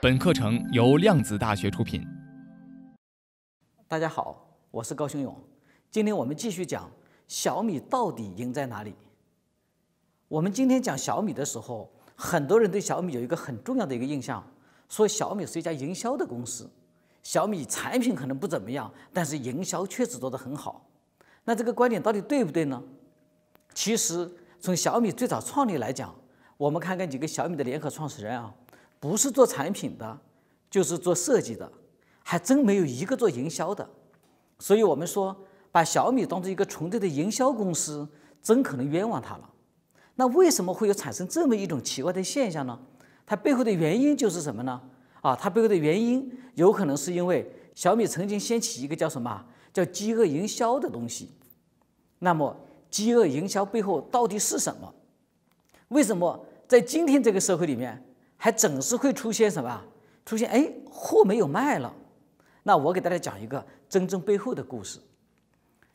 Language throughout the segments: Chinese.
本课程由量子大学出品。大家好，我是高兴勇。今天我们继续讲小米到底赢在哪里。我们今天讲小米的时候，很多人对小米有一个很重要的一个印象，说小米是一家营销的公司，小米产品可能不怎么样，但是营销确实做得很好。那这个观点到底对不对呢？其实从小米最早创立来讲，我们看看几个小米的联合创始人啊。不是做产品的，就是做设计的，还真没有一个做营销的。所以，我们说把小米当做一个纯粹的营销公司，真可能冤枉他了。那为什么会有产生这么一种奇怪的现象呢？它背后的原因就是什么呢？啊，它背后的原因有可能是因为小米曾经掀起一个叫什么？叫饥饿营销的东西。那么，饥饿营销背后到底是什么？为什么在今天这个社会里面？还总是会出现什么？出现哎，货没有卖了。那我给大家讲一个真正背后的故事。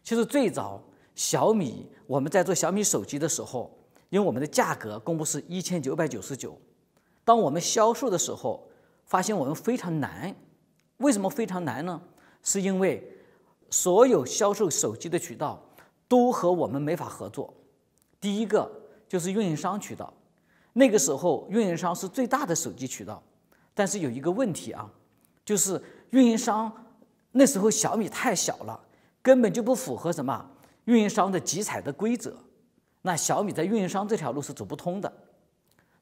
就是最早小米，我们在做小米手机的时候，因为我们的价格公布是一千九百九十九。当我们销售的时候，发现我们非常难。为什么非常难呢？是因为所有销售手机的渠道都和我们没法合作。第一个就是运营商渠道。那个时候，运营商是最大的手机渠道，但是有一个问题啊，就是运营商那时候小米太小了，根本就不符合什么运营商的集采的规则，那小米在运营商这条路是走不通的。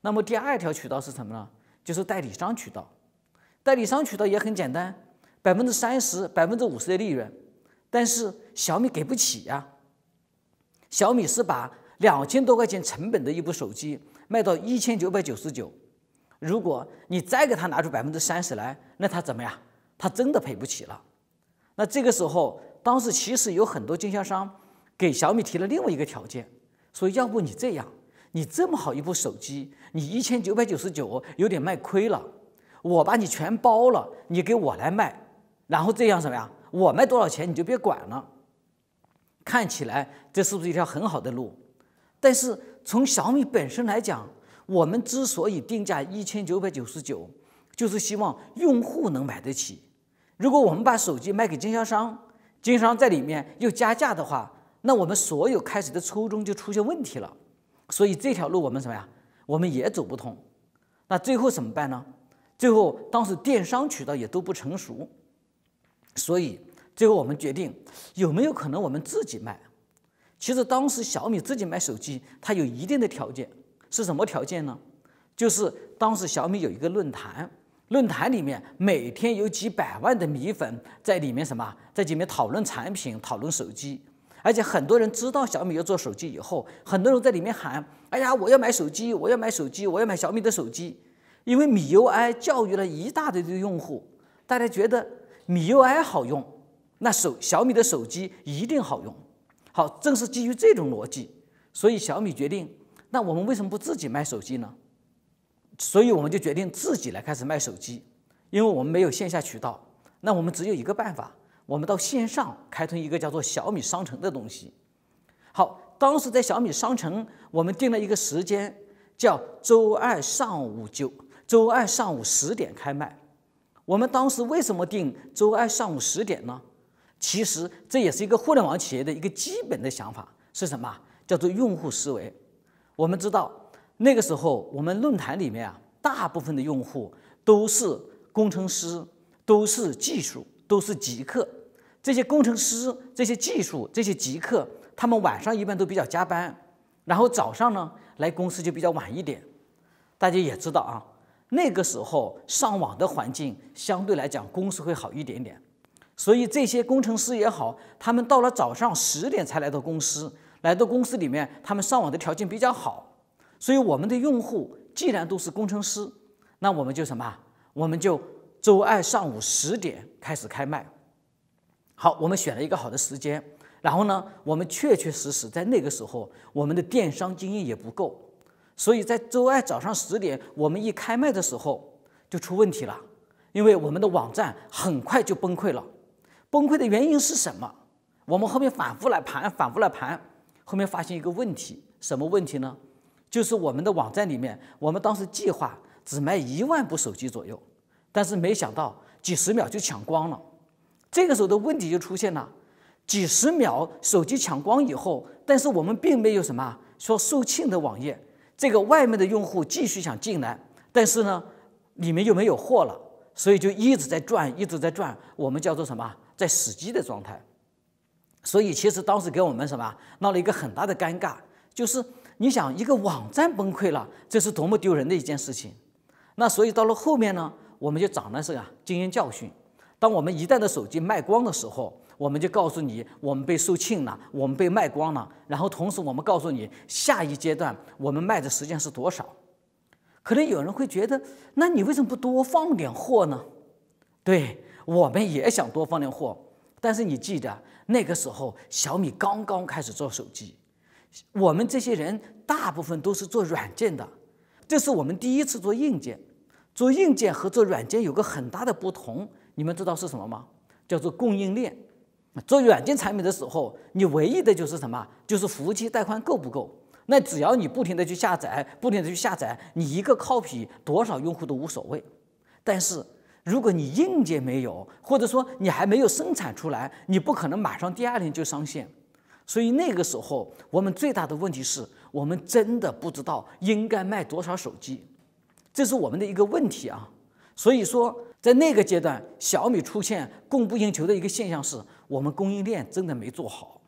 那么第二条渠道是什么呢？就是代理商渠道，代理商渠道也很简单，百分之三十、百分之五十的利润，但是小米给不起呀。小米是把两千多块钱成本的一部手机。卖到一千九百九十九，如果你再给他拿出百分之三十来，那他怎么样？他真的赔不起了。那这个时候，当时其实有很多经销商给小米提了另外一个条件，说要不你这样，你这么好一部手机，你一千九百九十九有点卖亏了，我把你全包了，你给我来卖，然后这样什么呀？我卖多少钱你就别管了。看起来这是不是一条很好的路？但是从小米本身来讲，我们之所以定价一千九百九十九，就是希望用户能买得起。如果我们把手机卖给经销商，经销商在里面又加价的话，那我们所有开始的初衷就出现问题了。所以这条路我们什么呀？我们也走不通。那最后怎么办呢？最后当时电商渠道也都不成熟，所以最后我们决定，有没有可能我们自己卖？其实当时小米自己买手机，它有一定的条件，是什么条件呢？就是当时小米有一个论坛，论坛里面每天有几百万的米粉在里面什么，在里面讨论产品、讨论手机，而且很多人知道小米要做手机以后，很多人在里面喊：“哎呀，我要买手机，我要买手机，我要买小米的手机。”因为米 UI 教育了一大堆的用户，大家觉得米 UI 好用，那手小米的手机一定好用。好，正是基于这种逻辑，所以小米决定，那我们为什么不自己卖手机呢？所以我们就决定自己来开始卖手机，因为我们没有线下渠道，那我们只有一个办法，我们到线上开通一个叫做小米商城的东西。好，当时在小米商城，我们定了一个时间，叫周二上午九，周二上午十点开卖。我们当时为什么定周二上午十点呢？其实这也是一个互联网企业的一个基本的想法，是什么？叫做用户思维。我们知道那个时候，我们论坛里面啊，大部分的用户都是工程师，都是技术，都是极客。这些工程师、这些技术、这些极客，他们晚上一般都比较加班，然后早上呢来公司就比较晚一点。大家也知道啊，那个时候上网的环境相对来讲，公司会好一点点。所以这些工程师也好，他们到了早上十点才来到公司，来到公司里面，他们上网的条件比较好。所以我们的用户既然都是工程师，那我们就什么？我们就周二上午十点开始开卖。好，我们选了一个好的时间。然后呢，我们确确实实在那个时候，我们的电商经验也不够，所以在周二早上十点我们一开卖的时候就出问题了，因为我们的网站很快就崩溃了。崩溃的原因是什么？我们后面反复来盘，反复来盘，后面发现一个问题，什么问题呢？就是我们的网站里面，我们当时计划只卖一万部手机左右，但是没想到几十秒就抢光了。这个时候的问题就出现了，几十秒手机抢光以后，但是我们并没有什么说售罄的网页，这个外面的用户继续想进来，但是呢，里面又没有货了，所以就一直在转，一直在转，我们叫做什么？在死机的状态，所以其实当时给我们什么闹了一个很大的尴尬，就是你想一个网站崩溃了，这是多么丢人的一件事情。那所以到了后面呢，我们就长的是啊经验教训。当我们一代的手机卖光的时候，我们就告诉你我们被售罄了，我们被卖光了。然后同时我们告诉你下一阶段我们卖的时间是多少。可能有人会觉得，那你为什么不多放点货呢？对。我们也想多放点货，但是你记得那个时候小米刚刚开始做手机，我们这些人大部分都是做软件的，这是我们第一次做硬件。做硬件和做软件有个很大的不同，你们知道是什么吗？叫做供应链。做软件产品的时候，你唯一的就是什么？就是服务器带宽够不够。那只要你不停的去下载，不停的去下载，你一个 copy 多少用户都无所谓。但是，如果你硬件没有，或者说你还没有生产出来，你不可能马上第二天就上线。所以那个时候，我们最大的问题是，我们真的不知道应该卖多少手机，这是我们的一个问题啊。所以说，在那个阶段，小米出现供不应求的一个现象，是我们供应链真的没做好。